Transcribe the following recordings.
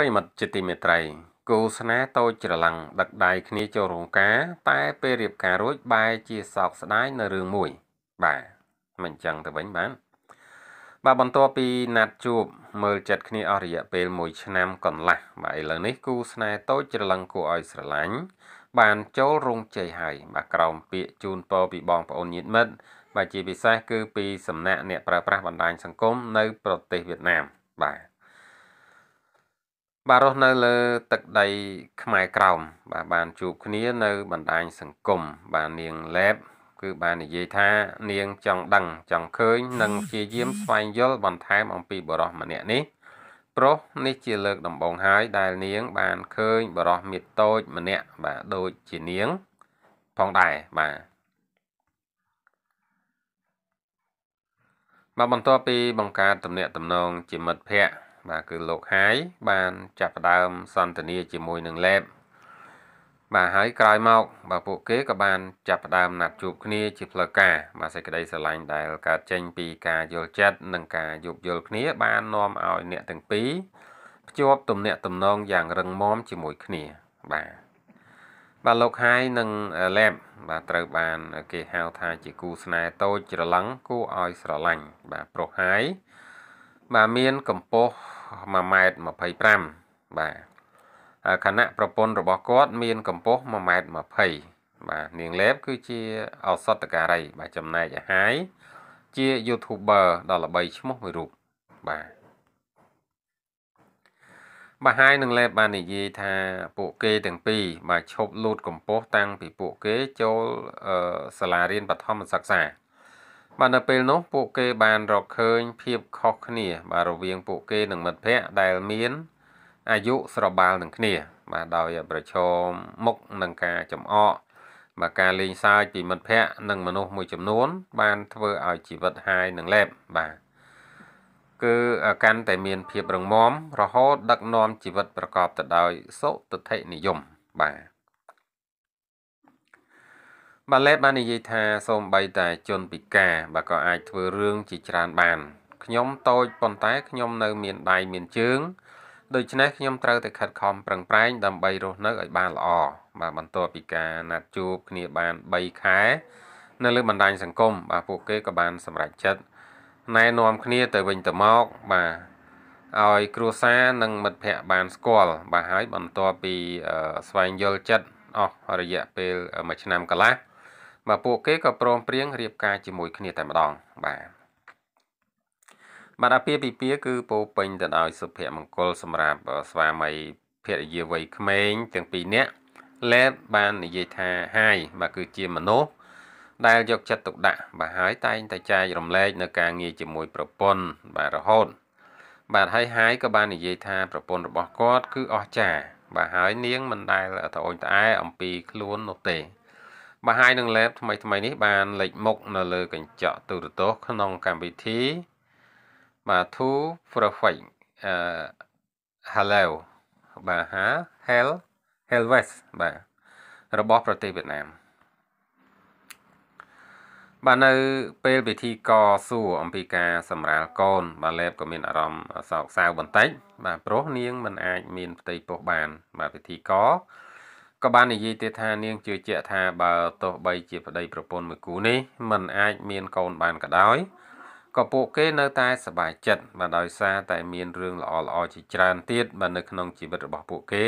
ប្រិមិត្តជាទីមេត្រីគូស្នេហ៍តូចច្រឡឹងដឹកដៃគ្នាចូលរោងការតែពេលរៀបការរួចបែរជាសោកស្ដាយនៅរឿងមួយ បាទមិនចឹងទៅវិញបានបាទបន្ទាប់ពីណាត់ជួបមើលចិត្តគ្នាអស់រយៈពេល1ឆ្នាំកន្លះបាទឥឡូវនេះគូស្នេហ៍តូចច្រឡឹងគួរឲ្យស្រឡាញ់បានចូលរោងជ័យហើយបាទក្រោមពាក្យជូនពរពីបងប្អូនញាតិមិត្តបាទជាពិសេសគឺពីសំណាក់អ្នកប្រើប្រាស់បណ្ដាញសង្គមនៅប្រទេសវៀតណាមបាទបាទរស់នៅលើ ទឹកដី ខ្មែរក្រោមបាទបានជួបគ្នានៅបណ្ដាញសង្គមបាទនាងឡេបគឺ បាននិយាយថា នាងចង់ដឹង ចង់ឃើញនិងព្យាយាមស្វែងយល់បន្ថែមអំពីបរោះម្នាក់នេះព្រោះនេះជាលើកដំបូងហើយ ដែលនាង បានឃើញបរោះមៀតតូចម្នាក់ បាទដូចជានាងផងដែរបាទមកបន្ទាប់ពីបង្កើតទំនាក់ទំនងជាមិត្តភក្តិបាទគឺលោកហាយបានចាប់ផ្ដើមសន្ទនាជាមួយនឹង Lab បាទហើយក្រោយមកបាទពួកគេក៏បានចាប់ផ្ដើមណាត់ជួបគ្នាជាផ្លូវការបាទសេចក្តីស្រឡាញ់ដែលកើតចេញពីការយល់ចិត្តនិងការយោគយល់គ្នា បាននាំឲ្យអ្នកទាំងពីរភ្ជាប់ទំនាក់ទំនងយ៉ាងរឹងមាំជាមួយគ្នាបាទបាទលោកហាយនិង Lab បាទត្រូវបានគេហៅថាជាគូស្នេហ៍តូចច្រឡឹងគួរឲ្យស្រឡាញ់បាទប្រុសហាយបាទមានកម្ពស់1ម៉ែត្រ25បាទខណៈប្រពន្ធរបស់គាត់ មានកម្ពស់1ម៉ែត្រ20បាទនាងលេប គឺជាឱសថការី បាទចំណែកអាហាយជា YouTuber ដ៏ល្បីឈ្មោះមួយរូបបាទបាទហើយនឹងលេបបាននិយាយថាពួកគេទាំងពីរបាទឈប់លូតកម្ពស់តាំងពីពួកគេចូលសាលារៀនបឋមសិក្សាបាទនៅពេលនោះ ពួកគេ បានរកឃើញភាពខុសគ្នា បាទរវាង ពួកគេ និងមិត្តភ័ក្តិដែលមាន អាយុស្របាលនឹងគ្នា បាទដោយប្រឈមមុខនឹងការចំអកបាទការលេងសើចពីមិត្តភ័ក្តិនិងមនុស្សមួយចំនួន បានធ្វើឲ្យជីវិតហាយនឹងលែបបាទគឺកាន់តែមានភាពរឹងមាំរហូតដឹកនាំជីវិតប្រកបទៅដោយសុទិដ្ឋិនិយមបាទបាទលេបបាននិយាយថាសូមបីតែជនពិការបាទក៏អាចធ្វើរឿងជាច្រើនបានខ្ញុំតូចប៉ុន្តែខ្ញុំនៅមានដៃមានជើងដូច្នេះខ្ញុំត្រូវតែខិតខំប្រឹងប្រែងដើម្បីរស់នៅឲ្យបានល្អបាទបន្ទាប់ពីការណាត់ជួបគ្នាបាន3ខែនៅលើបណ្ដាញសង្គមបាទពួកគេក៏បានសម្រេចចិត្តណែនាំគ្នាទៅវិញទៅមកបាទឲ្យគ្រួសារនិងមិត្តភ័ក្តិបានស្គាល់បាទហើយបន្ទាប់ពីស្វែងយល់ចិត្តអស់រយៈពេល1ឆ្នាំកន្លះបាទពួកគេក៏ព្រមព្រៀងរៀបការជាមួយគ្នាតែម្ដងបាទបាទអាពាហ៍ពិពាហ៍គឺពោពេញទៅដោយសុភមង្គលសម្រាប់ស្វាមីភរិយាវ័យក្មេងទាំងពីរនាក់លែបបាននិយាយថាហាយបាទគឺជាមនុស្សដែលយកចិត្តទុកដាក់ បាទហើយតែងតែចែករំលែកនៅការងារជាមួយប្រពន្ធបាទរហូតបាទហើយហាយក៏បាននិយាយថាប្រពន្ធរបស់គាត់គឺអស្ចារ្យបាទហើយនាងមិនដែលត្អូញត្អែអំពី ខ្លួននោះទេបង្ហាញនឹង lab ថ្មីថ្មីនេះបានលេចមុខនៅលើកញ្ចក់ទូរទស្សន៍ក្នុងកម្មវិធី បាទ to perfect អឺ hello បាទ hell helvest បាទរបស់ប្រទេសវៀតណាមបាទនៅពេលពិធីកសួរអំពីការសម្រាលកូន បាទលេបក៏មានអារម្មណ៍សោកសៅបន្តិចបាទព្រោះនាងមិនអាចមានផ្ទៃពោះបាន បាទពិធីកក៏បាននិយាយទៀតថានាងជឿជាក់ថាបើទោះបី ជាប្តីប្រពន្ធមួយគូនេះមិនអាចមានកូនបានក៏ដោយក៏ពួកគេនៅតែសប្បាយចិត្តបាទដោយសារតែមានរឿងល្អល្អជាច្រើនទៀតបាទនៅក្នុងជីវិតរបស់ពួកគេ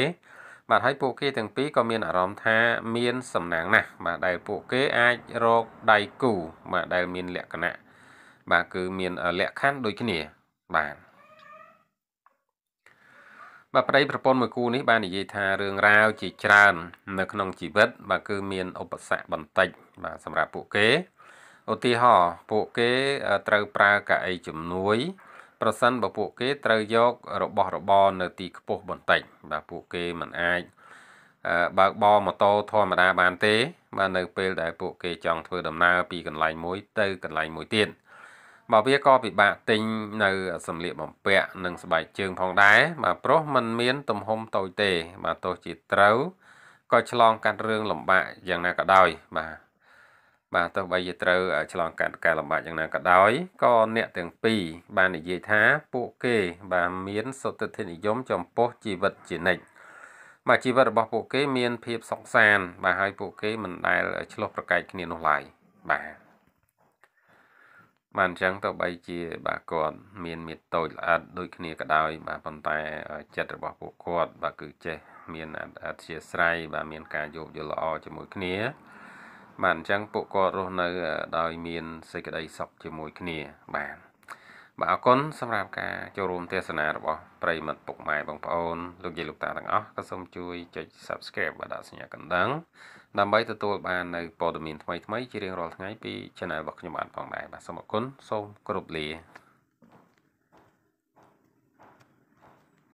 បាទហើយពួកគេទាំងពីរក៏មានអារម្មណ៍ថាមានសំណាងណាស់បាទដែលពួកគេអាចរកដៃគូបាទដែលមានលក្ខណៈបាទគឺមានលក្ខខណ្ឌដូចគ្នាបាទបាទប្តីប្រពន្ធមួយគូនេះបាននិយាយថារឿងរ៉ាវជាច្រើននៅក្នុងជីវិត បាទគឺមានឧបសគ្គបន្តិច បាទសម្រាប់ពួកគេឧទាហរណ៍ពួកគេត្រូវប្រើកៅអីជំនួយ ប្រសិនបើពួកគេត្រូវយករបស់របរនៅទីខ្ពស់បន្តិចបាទពួកគេមិនអាចបើកបរម៉ូតូធម្មតាបានទេ បាទនៅពេលដែលពួកគេចង់ធ្វើដំណើរពីកន្លែងមួយទៅកន្លែងមួយទៀតបើវាក៏ពិបាកទិញនៅសម្លៀកបំពាក់និងស្បែកជើងផងដែរបាទព្រោះมันមាន ទំហំតូចទេ បាទទោះជាត្រូវក៏ឆ្លងកាត់រឿងលំបាកយ៉ាងណាក៏ដោយបាទបាទទោះបីជាត្រូវឆ្លងកាត់ការលំបាកយ៉ាងណាក៏ដោយក៏អ្នកទាំងពីរបាននិយាយថាពួកគេបាទមាន សុទ្ធិធនិយមចំពោះជីវិតជានិច្ចបាទជីវិតរបស់ពួកគេមានភាពសុខសាន្តបាទហើយពួកគេមិនដែលឆ្លោះប្រកែកគ្នានោះឡើយបាទបាទអញ្ចឹងទៅបីជាបាទគាត់ មានមេតូចល្អិតដូចគ្នាក៏ដោយ បាទប៉ុន្តែ ចិត្តរបស់ពួកគាត់បាទគឺចេះមានអធិស្ស្រ័យបាទមានការយោគយល់ល្អជាមួយគ្នាបាទអញ្ចឹងពួកគាត់រស់នៅដោយមានសេចក្តីសុខជាមួយគ្នាបាទបាទអរគុណសម្រាប់ការចូលរួមទេសនារបស់ប្រិមិត្តពុកម៉ែបងប្អូនលោកយាយលោកតាទាំងអស់ក៏សូមជួយចុច Subscribe បាទដាក់សញ្ញាកណ្ដឹង ដើម្បីទទួលបាននៅព័ត៌មានថ្មីៗជារៀងរាល់ថ្ងៃពី Channel របស់ខ្ញុំបាទផងដែរបាទសូមអរគុណសូមគោរពលា